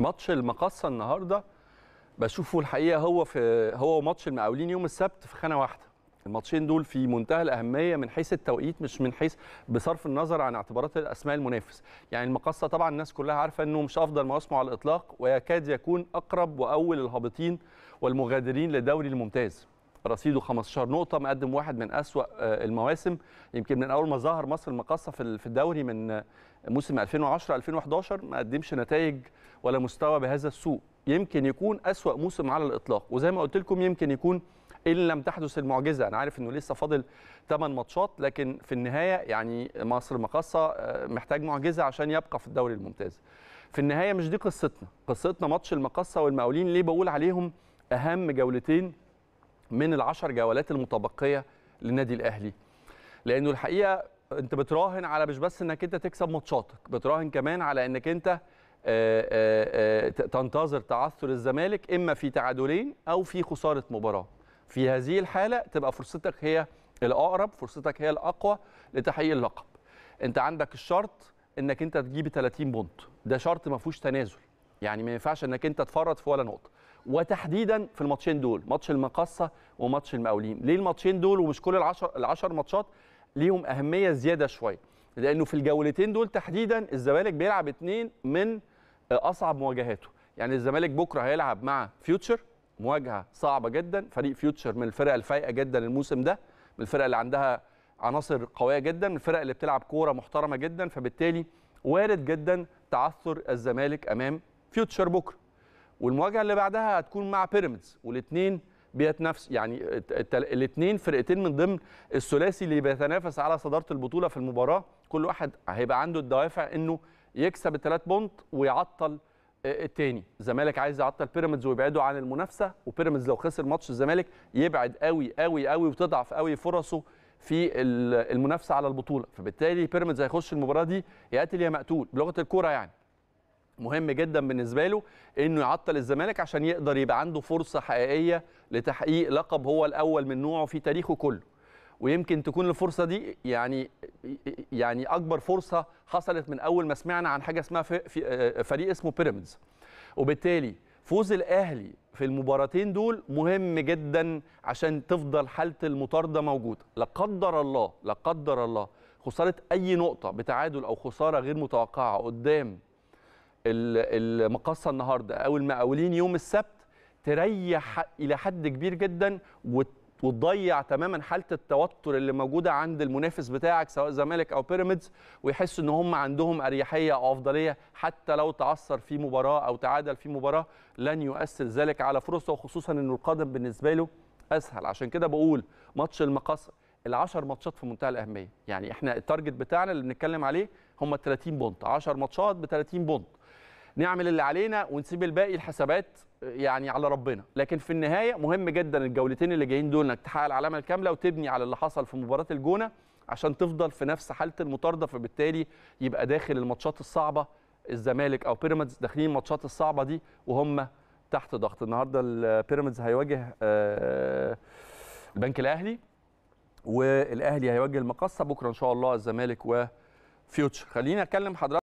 ماتش المقصه النهارده بشوفه الحقيقه هو في هو ماتش المقاولين يوم السبت في خانه واحده الماتشين دول في منتهى الاهميه من حيث التوقيت مش من حيث بصرف النظر عن اعتبارات الاسماء المنافس يعني المقصه طبعا الناس كلها عارفه انه مش افضل مواسمه على الاطلاق ويكاد يكون اقرب واول الهابطين والمغادرين للدوري الممتاز رصيده 15 نقطه مقدم واحد من اسوا آه، المواسم يمكن من اول ما ظهر مصر المقاصه في الدوري من آه، موسم 2010 2011 ما قدمش نتائج ولا مستوى بهذا السوء يمكن يكون اسوا موسم على الاطلاق وزي ما قلت لكم يمكن يكون ان إيه لم تحدث المعجزه انا عارف انه لسه فاضل 8 ماتشات لكن في النهايه يعني مصر المقاصه آه، محتاج معجزه عشان يبقى في الدوري الممتاز في النهايه مش دي قصتنا قصتنا ماتش المقاصه والمقاولين ليه بقول عليهم اهم جولتين من العشر جولات المتبقيه للنادي الاهلي لانه الحقيقه انت بتراهن على مش بس انك انت تكسب ماتشاتك بتراهن كمان على انك انت آه، آه، آه، تنتظر تعثر الزمالك اما في تعادلين او في خساره مباراه في هذه الحاله تبقى فرصتك هي الاقرب فرصتك هي الاقوى لتحقيق اللقب انت عندك الشرط انك انت تجيب 30 بونت ده شرط ما فيهوش تنازل يعني ما ينفعش انك انت تفرط في ولا نقطه وتحديدا في الماتشين دول ماتش المقصه وماتش المقاولين ليه الماتشين دول ومش كل العشر, العشر ماتشات ليهم اهميه زياده شويه لانه في الجولتين دول تحديدا الزمالك بيلعب اثنين من آه، اصعب مواجهاته يعني الزمالك بكره هيلعب مع فيوتشر مواجهه صعبه جدا فريق فيوتشر من الفرق الفايقه جدا الموسم ده من الفرق اللي عندها عناصر قويه جدا من الفرق اللي بتلعب كوره محترمه جدا فبالتالي وارد جدا تعثر الزمالك امام فيوتشر بكره والمواجهه اللي بعدها هتكون مع بيراميدز والاثنين بيتنافس يعني الاثنين فرقتين من ضمن الثلاثي اللي بيتنافس على صداره البطوله في المباراه كل واحد هيبقى عنده الدوافع انه يكسب الثلاث بونت ويعطل آه، الثاني الزمالك عايز يعطل بيراميدز ويبعده عن المنافسه وبيراميدز لو خسر ماتش الزمالك يبعد قوي قوي قوي وتضعف قوي فرصه في المنافسه على البطوله فبالتالي بيراميدز هيخش المباراه دي يا قاتل يا مقتول بلغه الكوره يعني مهم جدا بالنسبه له انه يعطل الزمالك عشان يقدر يبقى عنده فرصه حقيقيه لتحقيق لقب هو الاول من نوعه في تاريخه كله ويمكن تكون الفرصه دي يعني يعني اكبر فرصه حصلت من اول ما سمعنا عن حاجه اسمها آه، فريق اسمه بيراميدز وبالتالي فوز الاهلي في المباراتين دول مهم جدا عشان تفضل حاله المطارده موجوده لا قدر الله لا قدر الله خساره اي نقطه بتعادل او خساره غير متوقعه قدام المقصه النهارده او المقاولين يوم السبت تريح الى حد كبير جدا وتضيع تماما حاله التوتر اللي موجوده عند المنافس بتاعك سواء زمالك او بيراميدز ويحس ان هم عندهم اريحيه او افضليه حتى لو تعثر في مباراه او تعادل في مباراه لن يؤثر ذلك على فرصه وخصوصا ان القادم بالنسبه له اسهل عشان كده بقول ماتش المقاصه ال10 ماتشات في منتهى الاهميه يعني احنا التارجت بتاعنا اللي بنتكلم عليه هم 30 بونت 10 ماتشات ب 30 بونت نعمل اللي علينا ونسيب الباقي الحسابات آه، يعني على ربنا لكن في النهايه مهم جدا الجولتين اللي جايين دول انك تحقق العلامه الكامله وتبني على اللي حصل في مباراه الجونه عشان تفضل في نفس حاله المطارده فبالتالي يبقى داخل الماتشات الصعبه الزمالك او بيراميدز داخلين الماتشات الصعبه دي وهم تحت ضغط النهارده البيراميدز هيواجه آه، البنك الاهلي والاهلي هيواجه المقصه بكره ان شاء الله الزمالك وفيوتشر خلينا اتكلم حضرتك